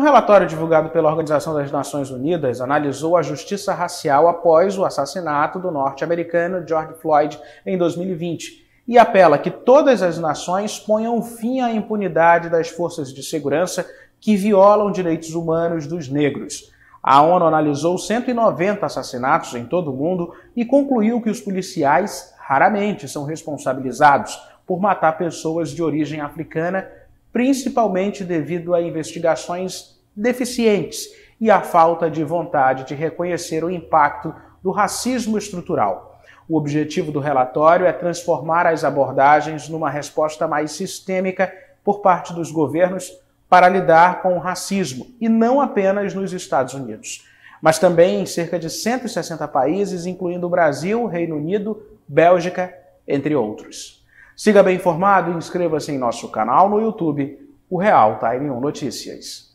Um relatório divulgado pela Organização das Nações Unidas analisou a justiça racial após o assassinato do norte-americano George Floyd em 2020 e apela que todas as nações ponham fim à impunidade das forças de segurança que violam direitos humanos dos negros. A ONU analisou 190 assassinatos em todo o mundo e concluiu que os policiais raramente são responsabilizados por matar pessoas de origem africana principalmente devido a investigações deficientes e à falta de vontade de reconhecer o impacto do racismo estrutural. O objetivo do relatório é transformar as abordagens numa resposta mais sistêmica por parte dos governos para lidar com o racismo, e não apenas nos Estados Unidos, mas também em cerca de 160 países, incluindo o Brasil, Reino Unido, Bélgica, entre outros. Siga bem informado e inscreva-se em nosso canal no YouTube, o Real Time 1 Notícias.